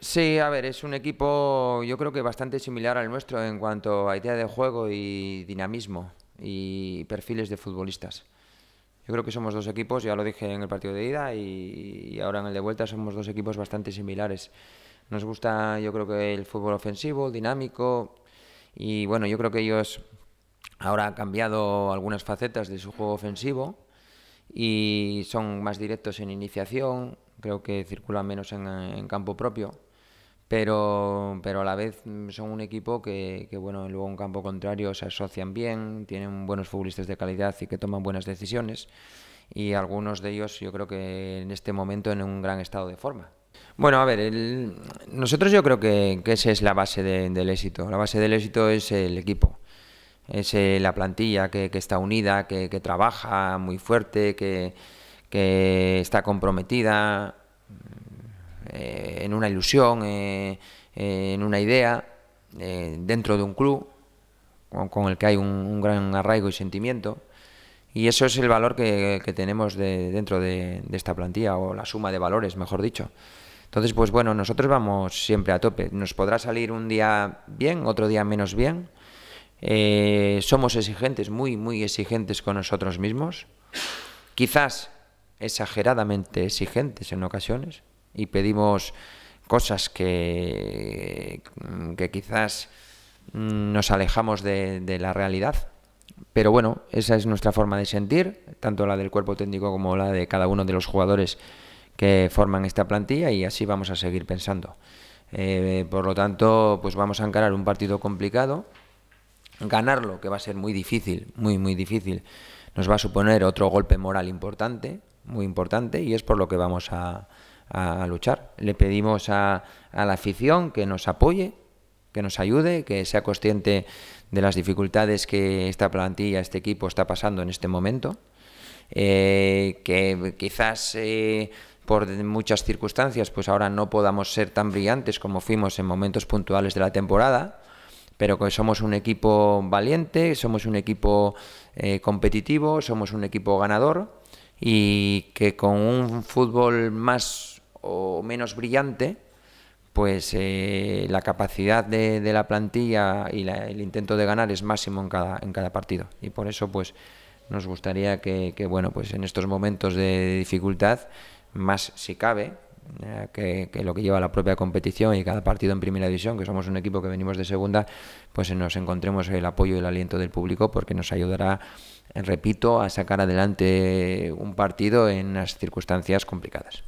Sí, a ver, es un equipo yo creo que bastante similar al nuestro en cuanto a idea de juego y dinamismo y perfiles de futbolistas. Yo creo que somos dos equipos, ya lo dije en el partido de ida y, ahora en el de vuelta somos dos equipos bastante similares. Nos gusta yo creo que el fútbol ofensivo, dinámico y bueno, yo creo que ellos ahora han cambiado algunas facetas de su juego ofensivo y son más directos en iniciación, creo que circulan menos en campo propio pero, pero a la vez mm, son un equipo que, bueno, luego en campo contrario se asocian bien, tienen buenos futbolistas de calidad y que toman buenas decisiones y algunos de ellos yo creo que en este momento en un gran estado de forma. Bueno, a ver, nosotros yo creo que, que esa es la base del éxito. La base del éxito es el equipo, es eh, la plantilla que, está unida, que, trabaja muy fuerte, que, que está comprometida, eh, en una ilusión, eh, eh, en una idea, dentro de un club con, el que hay un, gran arraigo y sentimiento. Y eso es el valor que, tenemos dentro de, esta plantilla, o la suma de valores, mejor dicho. Entonces, pues bueno, nosotros vamos siempre a tope. Nos podrá salir un día bien, otro día menos bien. somos exigentes, muy, muy exigentes con nosotros mismos. Quizás exageradamente exigentes en ocasiones, y pedimos cosas que, que quizás mm, nos alejamos de, la realidad. Pero bueno, esa es nuestra forma de sentir, tanto la del cuerpo técnico como la de cada uno de los jugadores que forman esta plantilla y así vamos a seguir pensando. Eh, por lo tanto, pues vamos a encarar un partido complicado, ganarlo, que va a ser muy difícil, muy, muy difícil, nos va a suponer otro golpe moral importante, muy importante, y es por lo que vamos a, a, luchar. Le pedimos a, la afición que nos apoye, que nos ayude, que sea consciente de las dificultades que esta plantilla, este equipo está pasando en este momento, eh, que quizás eh, por muchas circunstancias pues ahora no podamos ser tan brillantes como fuimos en momentos puntuales de la temporada, pero que somos un equipo valiente, somos un equipo eh, competitivo, somos un equipo ganador y que con un fútbol más o menos brillante, pues eh, la capacidad de, la plantilla y el intento de ganar es máximo en cada, en cada partido. Y por eso, pues, nos gustaría que, bueno, pues en estos momentos de dificultad, más si cabe, eh, que, lo que lleva la propia competición y cada partido en primera división, que somos un equipo que venimos de segunda, pues nos encontremos el apoyo y el aliento del público porque nos ayudará, repito, a sacar adelante un partido en las circunstancias complicadas.